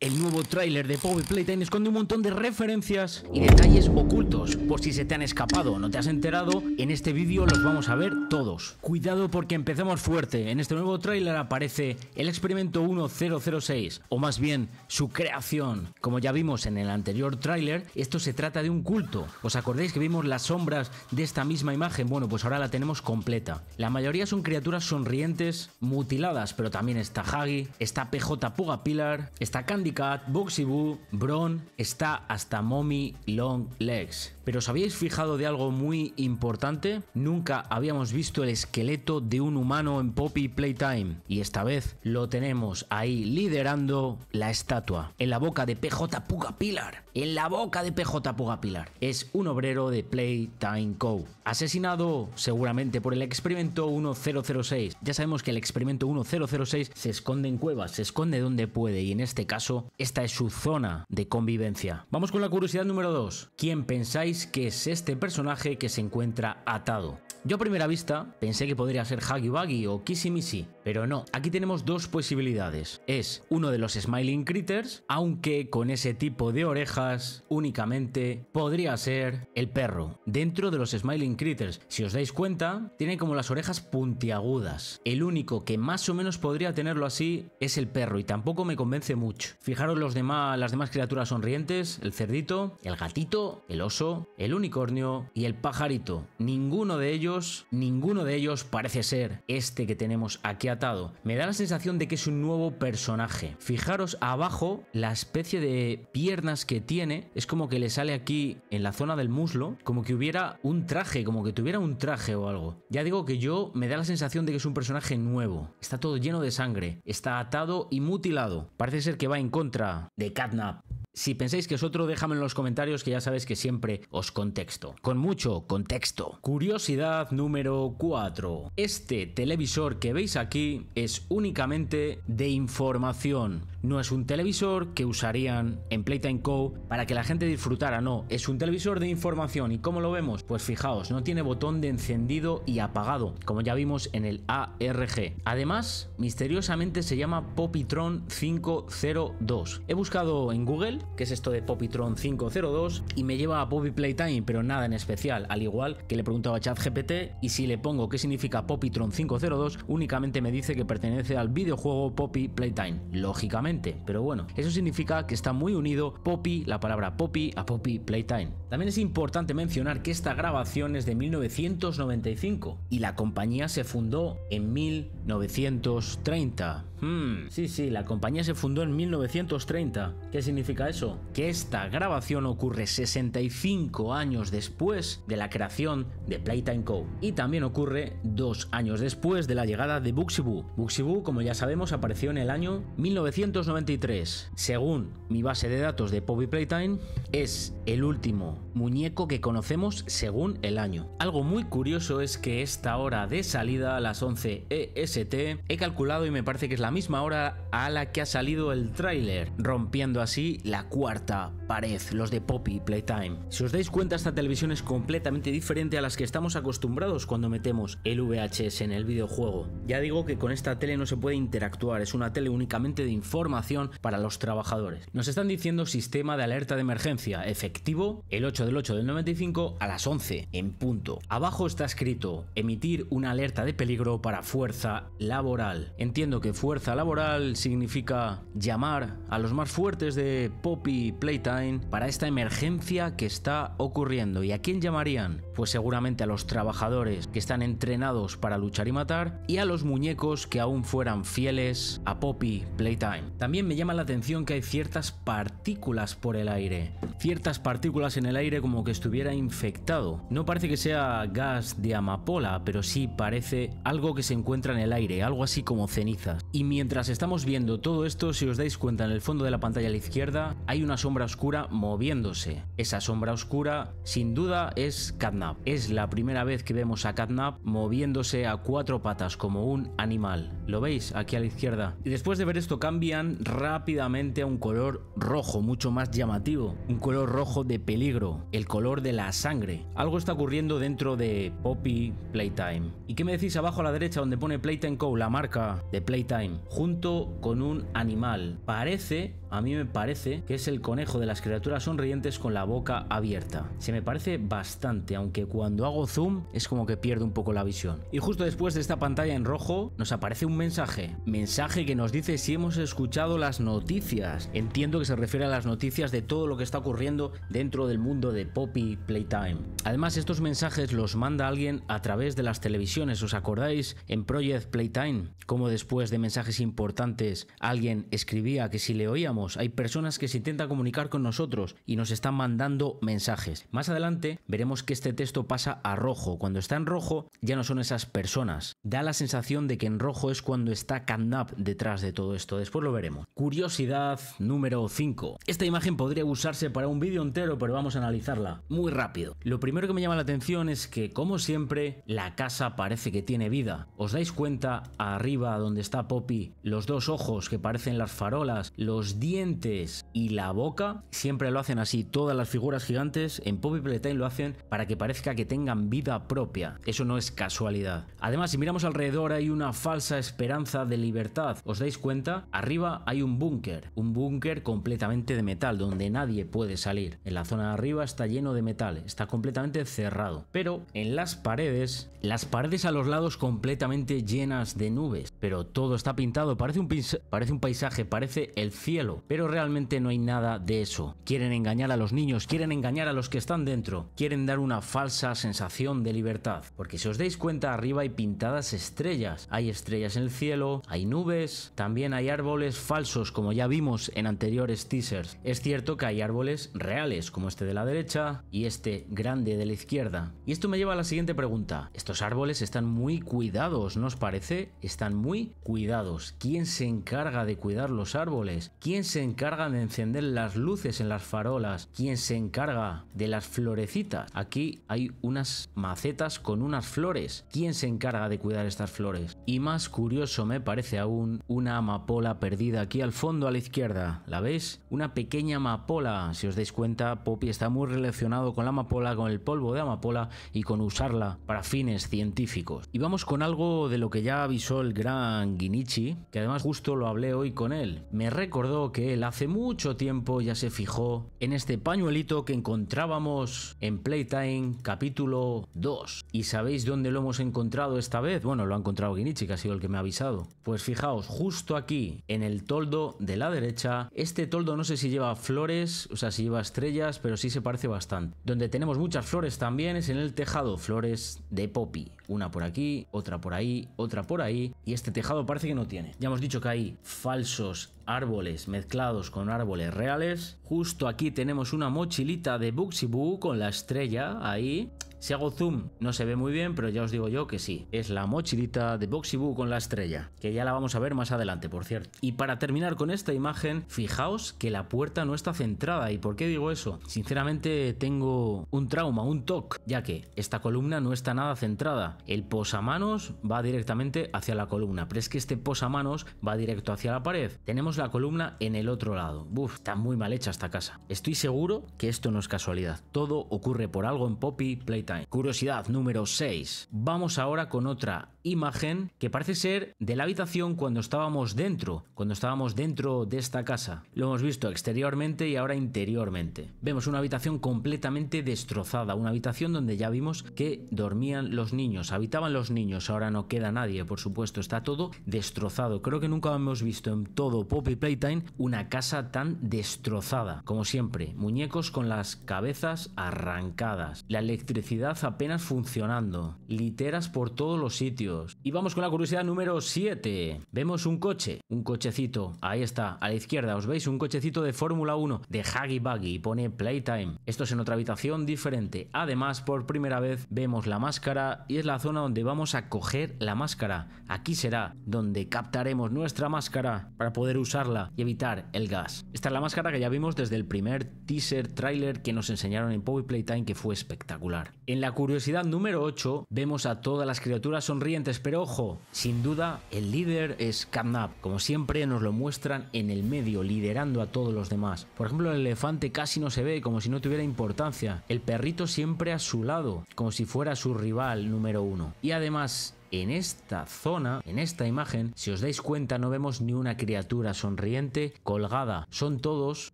El nuevo tráiler de Poppy Playtime esconde un montón de referencias y mm. detalles ocultos. Por si se te han escapado o no te has enterado, en este vídeo los vamos a ver todos. Cuidado porque empezamos fuerte. En este nuevo tráiler aparece el experimento 1006, o más bien su creación. Como ya vimos en el anterior tráiler, esto se trata de un culto. ¿Os acordáis que vimos las sombras de esta misma imagen? Bueno, pues ahora la tenemos completa. La mayoría son criaturas sonrientes, mutiladas, pero también está Hagi, está PJ Pilar, está Candy Boxy Boo, Bron, está hasta Mommy Long Legs. Pero ¿os habéis fijado de algo muy importante? Nunca habíamos visto el esqueleto de un humano en Poppy Playtime. Y esta vez lo tenemos ahí liderando la estatua, en la boca de PJ Puga Pilar en la boca de PJ Pugapilar. Es un obrero de Playtime Co. Asesinado seguramente por el experimento 1006. Ya sabemos que el experimento 1006 se esconde en cuevas, se esconde donde puede y en este caso esta es su zona de convivencia. Vamos con la curiosidad número 2. ¿Quién pensáis que es este personaje que se encuentra atado? Yo a primera vista pensé que podría ser Huggy Buggy o Kissy Missy, pero no. Aquí tenemos dos posibilidades. Es uno de los Smiling Critters, aunque con ese tipo de orejas únicamente podría ser el perro. Dentro de los Smiling Critters, si os dais cuenta, tiene como las orejas puntiagudas. El único que más o menos podría tenerlo así es el perro y tampoco me convence mucho. Fijaros los demás, las demás criaturas sonrientes, el cerdito, el gatito, el oso, el unicornio y el pajarito. Ninguno de ellos ninguno de ellos parece ser este que tenemos aquí atado. Me da la sensación de que es un nuevo personaje. Fijaros abajo la especie de piernas que tiene, es como que le sale aquí en la zona del muslo, como que hubiera un traje, como que tuviera un traje o algo. Ya digo que yo me da la sensación de que es un personaje nuevo. Está todo lleno de sangre, está atado y mutilado. Parece ser que va en contra de Catnap. Si pensáis que es otro, déjame en los comentarios que ya sabéis que siempre os contexto. Con mucho contexto. Curiosidad número 4. Este televisor que veis aquí es únicamente de información. No es un televisor que usarían en Playtime Co. para que la gente disfrutara, no. Es un televisor de información. ¿Y cómo lo vemos? Pues fijaos, no tiene botón de encendido y apagado, como ya vimos en el ARG. Además, misteriosamente se llama Popitron 502. He buscado en Google, que es esto de Popitron 502, y me lleva a Poppy Playtime, pero nada en especial. Al igual que le preguntaba a ChatGPT, y si le pongo qué significa Popitron 502, únicamente me dice que pertenece al videojuego Poppy Playtime. Lógicamente, pero bueno, eso significa que está muy unido Poppy, la palabra Poppy, a Poppy Playtime. También es importante mencionar que esta grabación es de 1995 y la compañía se fundó en 1930. Hmm. sí, sí, la compañía se fundó en 1930. ¿Qué significa eso? Que esta grabación ocurre 65 años después de la creación de Playtime Co. Y también ocurre dos años después de la llegada de Buxibu. Buxibu, como ya sabemos, apareció en el año 1993. Según mi base de datos de Poppy Playtime, es el último muñeco que conocemos según el año. Algo muy curioso es que esta hora de salida a las 11 EST he calculado y me parece que es la misma hora a la que ha salido el tráiler, rompiendo así la cuarta pared, los de Poppy Playtime. Si os dais cuenta, esta televisión es completamente diferente a las que estamos acostumbrados cuando metemos el VHS en el videojuego. Ya digo que con esta tele no se puede interactuar, es una tele únicamente de información para los trabajadores. Nos están diciendo sistema de alerta de emergencia, efectivo el 8 del 8 del 95 a las 11 en punto. Abajo está escrito emitir una alerta de peligro para fuerza laboral. Entiendo que fuerza laboral significa llamar a los más fuertes de Poppy Playtime para esta emergencia que está ocurriendo. ¿Y a quién llamarían? Pues seguramente a los trabajadores que están entrenados para luchar y matar y a los muñecos que aún fueran fieles a Poppy Playtime. También me llama la atención que hay ciertas partículas por el aire. Ciertas partículas en el aire como que estuviera infectado. No parece que sea gas de amapola, pero sí parece algo que se encuentra en el aire, algo así como cenizas. Y Mientras estamos viendo todo esto, si os dais cuenta en el fondo de la pantalla a la izquierda, hay una sombra oscura moviéndose. Esa sombra oscura, sin duda, es Catnap. Es la primera vez que vemos a Catnap moviéndose a cuatro patas como un animal. Lo veis aquí a la izquierda. Y después de ver esto cambian rápidamente a un color rojo, mucho más llamativo. Un color rojo de peligro, el color de la sangre. Algo está ocurriendo dentro de Poppy Playtime. ¿Y qué me decís abajo a la derecha donde pone Playtime Co, la marca de Playtime? Junto con un animal. Parece, a mí me parece, que es el conejo de las criaturas sonrientes con la boca abierta. Se me parece bastante, aunque cuando hago zoom es como que pierde un poco la visión. Y justo después de esta pantalla en rojo nos aparece un mensaje. Mensaje que nos dice si hemos escuchado las noticias. Entiendo que se refiere a las noticias de todo lo que está ocurriendo dentro del mundo de Poppy Playtime. Además, estos mensajes los manda alguien a través de las televisiones. ¿Os acordáis en Project Playtime? Como después de mensajes importantes, alguien escribía que si le oíamos, hay personas que se intentan comunicar con nosotros y nos están mandando mensajes. Más adelante veremos que este texto pasa a rojo. Cuando está en rojo, ya no son esas personas. Da la sensación de que en rojo es cuando está Catnap detrás de todo esto. Después lo veremos. Curiosidad número 5. Esta imagen podría usarse para un vídeo entero, pero vamos a analizarla muy rápido. Lo primero que me llama la atención es que, como siempre, la casa parece que tiene vida. ¿Os dais cuenta arriba donde está Poppy? Los dos ojos que parecen las farolas, los dientes y la boca. Siempre lo hacen así. Todas las figuras gigantes en Poppy Playtime lo hacen para que parezca que tengan vida propia. Eso no es casualidad. Además, si miramos alrededor hay una falsa esperanza de libertad. ¿Os dais cuenta? Arriba hay un búnker, un búnker completamente de metal, donde nadie puede salir. En la zona de arriba está lleno de metal, está completamente cerrado. Pero en las paredes, las paredes a los lados completamente llenas de nubes, pero todo está pintado, parece un, parece un paisaje, parece el cielo, pero realmente no hay nada de eso. Quieren engañar a los niños, quieren engañar a los que están dentro, quieren dar una falsa sensación de libertad, porque si os dais cuenta arriba hay pintadas estrellas, hay estrellas en el cielo, hay nubes, también hay árboles falsos como ya vimos en anteriores teasers. Es cierto que hay árboles reales como este de la derecha y este grande de la izquierda. Y esto me lleva a la siguiente pregunta. Estos árboles están muy cuidados, ¿no os parece? Están muy cuidados. ¿Quién se encarga de cuidar los árboles? ¿Quién se encarga de encender las luces en las farolas? ¿Quién se encarga de las florecitas? Aquí hay unas macetas con unas flores. ¿Quién se encarga de cuidar estas flores? Y más curioso curioso me parece aún una amapola perdida aquí al fondo a la izquierda. ¿La veis? Una pequeña amapola. Si os dais cuenta, Poppy está muy relacionado con la amapola, con el polvo de amapola y con usarla para fines científicos. Y vamos con algo de lo que ya avisó el gran Guinichi, que además justo lo hablé hoy con él. Me recordó que él hace mucho tiempo ya se fijó en este pañuelito que encontrábamos en Playtime capítulo 2. ¿Y sabéis dónde lo hemos encontrado esta vez? Bueno, lo ha encontrado Guinichi, que ha sido el que me ha avisado. Pues fijaos, justo aquí, en el toldo de la derecha, este toldo no sé si lleva flores, o sea, si lleva estrellas, pero sí se parece bastante. Donde tenemos muchas flores también es en el tejado, flores de poppy. Una por aquí, otra por ahí, otra por ahí, y este tejado parece que no tiene. Ya hemos dicho que hay falsos árboles mezclados con árboles reales. Justo aquí tenemos una mochilita de Buxibú con la estrella ahí. Si hago zoom no se ve muy bien, pero ya os digo yo que sí. Es la mochilita de Boxyboo con la estrella, que ya la vamos a ver más adelante, por cierto. Y para terminar con esta imagen, fijaos que la puerta no está centrada. ¿Y por qué digo eso? Sinceramente tengo un trauma, un toque, ya que esta columna no está nada centrada. El manos va directamente hacia la columna, pero es que este manos va directo hacia la pared. Tenemos la columna en el otro lado. Uf, está muy mal hecha esta casa. Estoy seguro que esto no es casualidad. Todo ocurre por algo en Poppy Playtime Curiosidad número 6. Vamos ahora con otra imagen que parece ser de la habitación cuando estábamos dentro, cuando estábamos dentro de esta casa. Lo hemos visto exteriormente y ahora interiormente. Vemos una habitación completamente destrozada, una habitación donde ya vimos que dormían los niños, habitaban los niños, ahora no queda nadie, por supuesto, está todo destrozado. Creo que nunca hemos visto en todo Poppy Playtime una casa tan destrozada. Como siempre, muñecos con las cabezas arrancadas, la electricidad apenas funcionando, literas por todos los sitios, y vamos con la curiosidad número 7. Vemos un coche, un cochecito, ahí está, a la izquierda, ¿os veis? Un cochecito de Fórmula 1 de Huggy Buggy y pone Playtime. Esto es en otra habitación diferente. Además, por primera vez vemos la máscara y es la zona donde vamos a coger la máscara. Aquí será donde captaremos nuestra máscara para poder usarla y evitar el gas. Esta es la máscara que ya vimos desde el primer teaser trailer que nos enseñaron en poppy Playtime que fue espectacular. En la curiosidad número 8 vemos a todas las criaturas sonriendo pero ojo, sin duda el líder es Catnap, como siempre nos lo muestran en el medio, liderando a todos los demás. Por ejemplo, el elefante casi no se ve, como si no tuviera importancia. El perrito siempre a su lado, como si fuera su rival número uno. Y además, en esta zona, en esta imagen, si os dais cuenta no vemos ni una criatura sonriente colgada. Son todos,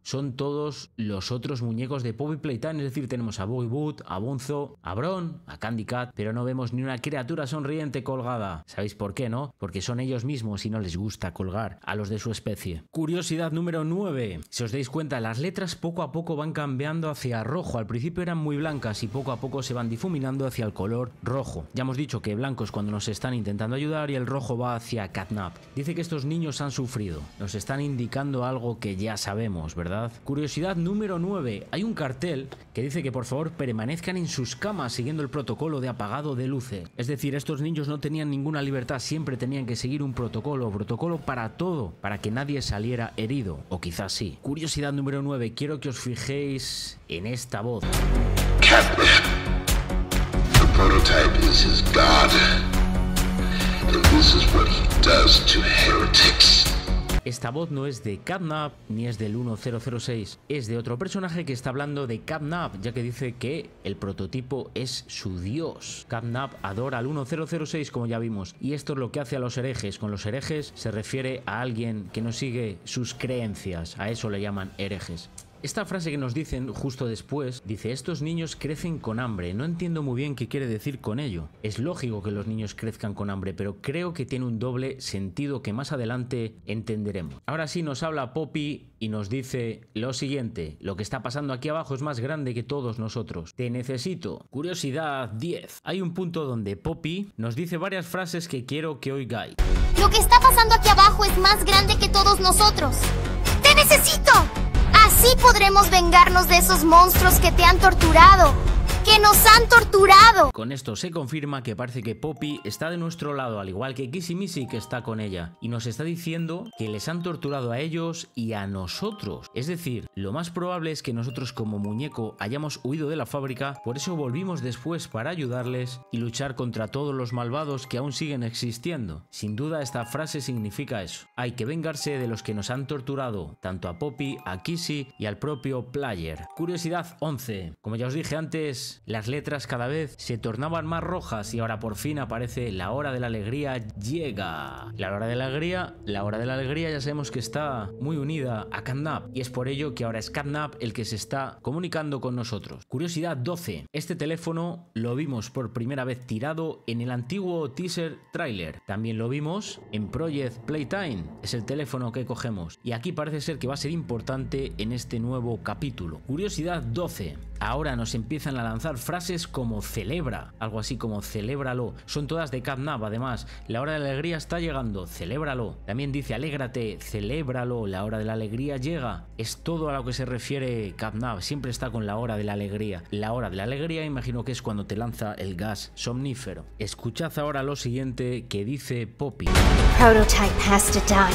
son todos los otros muñecos de Poppy Playtime, es decir, tenemos a Boy Boot, a Bunzo, a Bron, a Candy Cat, pero no vemos ni una criatura sonriente colgada. ¿Sabéis por qué, no? Porque son ellos mismos y no les gusta colgar a los de su especie. Curiosidad número 9. Si os dais cuenta, las letras poco a poco van cambiando hacia rojo. Al principio eran muy blancas y poco a poco se van difuminando hacia el color rojo. Ya hemos dicho que blancos cuando nos están intentando ayudar y el rojo va hacia Catnap. Dice que estos niños han sufrido. Nos están indicando algo que ya sabemos, ¿verdad? Curiosidad número 9. Hay un cartel que dice que por favor permanezcan en sus camas siguiendo el protocolo de apagado de luces. Es decir, estos niños no tenían ninguna libertad, siempre tenían que seguir un protocolo, protocolo para todo, para que nadie saliera herido, o quizás sí. Curiosidad número 9. Quiero que os fijéis en esta voz. Esta voz no es de Catnap ni es del 1006, es de otro personaje que está hablando de Catnap, ya que dice que el prototipo es su dios. Catnap adora al 1006 como ya vimos, y esto es lo que hace a los herejes. Con los herejes se refiere a alguien que no sigue sus creencias, a eso le llaman herejes. Esta frase que nos dicen justo después dice, estos niños crecen con hambre, no entiendo muy bien qué quiere decir con ello. Es lógico que los niños crezcan con hambre, pero creo que tiene un doble sentido que más adelante entenderemos. Ahora sí nos habla Poppy y nos dice lo siguiente, lo que está pasando aquí abajo es más grande que todos nosotros. Te necesito. Curiosidad 10. Hay un punto donde Poppy nos dice varias frases que quiero que oigáis. Lo que está pasando aquí abajo es más grande que todos nosotros. ¡Te necesito! Así podremos vengarnos de esos monstruos que te han torturado que nos han torturado. Con esto se confirma que parece que Poppy está de nuestro lado, al igual que Kissy Missy que está con ella, y nos está diciendo que les han torturado a ellos y a nosotros. Es decir, lo más probable es que nosotros como muñeco hayamos huido de la fábrica, por eso volvimos después para ayudarles y luchar contra todos los malvados que aún siguen existiendo. Sin duda esta frase significa eso. Hay que vengarse de los que nos han torturado, tanto a Poppy, a Kissy y al propio Player. Curiosidad 11. Como ya os dije antes, las letras cada vez se tornaban más rojas y ahora por fin aparece la hora de la alegría llega. La hora de la alegría, la hora de la alegría ya sabemos que está muy unida a Cadnap. y es por ello que ahora es Cadnap el que se está comunicando con nosotros. Curiosidad 12. Este teléfono lo vimos por primera vez tirado en el antiguo teaser trailer. También lo vimos en Project Playtime. Es el teléfono que cogemos. Y aquí parece ser que va a ser importante en este nuevo capítulo. Curiosidad 12. Ahora nos empiezan a lanzar frases como celebra, algo así como celébralo. Son todas de Catnap, además. La hora de la alegría está llegando, celébralo. También dice alégrate, celébralo, la hora de la alegría llega. Es todo a lo que se refiere Catnap, siempre está con la hora de la alegría. La hora de la alegría imagino que es cuando te lanza el gas somnífero. Escuchad ahora lo siguiente que dice Poppy. Prototype has to die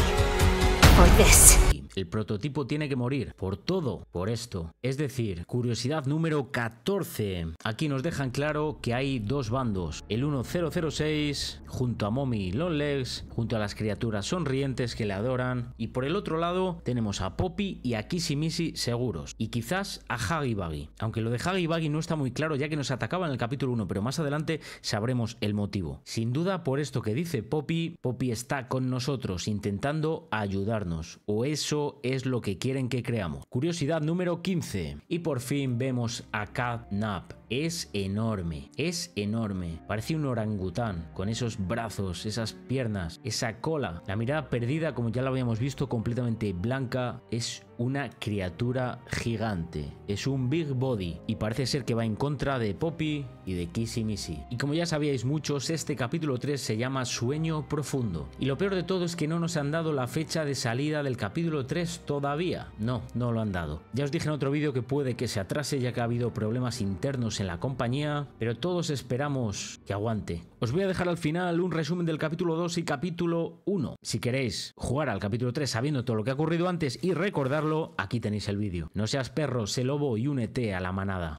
this. El prototipo tiene que morir por todo, por esto. Es decir, curiosidad número 14. Aquí nos dejan claro que hay dos bandos. El 1006 junto a Mommy Longlegs, junto a las criaturas sonrientes que le adoran. Y por el otro lado tenemos a Poppy y a Kissy seguros. Y quizás a Huggy Buggy. Aunque lo de Huggy Buggy no está muy claro ya que nos atacaba en el capítulo 1, pero más adelante sabremos el motivo. Sin duda por esto que dice Poppy, Poppy está con nosotros intentando ayudarnos. O eso es lo que quieren que creamos. Curiosidad número 15. Y por fin vemos a Catnap. Es enorme, es enorme. Parece un orangután, con esos brazos, esas piernas, esa cola. La mirada perdida, como ya la habíamos visto, completamente blanca. Es una criatura gigante. Es un Big Body y parece ser que va en contra de Poppy y de Kissy Missy. Y como ya sabíais muchos, este capítulo 3 se llama Sueño Profundo. Y lo peor de todo es que no nos han dado la fecha de salida del capítulo 3 todavía. No, no lo han dado. Ya os dije en otro vídeo que puede que se atrase ya que ha habido problemas internos en la compañía, pero todos esperamos que aguante. Os voy a dejar al final un resumen del capítulo 2 y capítulo 1. Si queréis jugar al capítulo 3 sabiendo todo lo que ha ocurrido antes y recordarlo, aquí tenéis el vídeo. No seas perro, sé lobo y únete a la manada.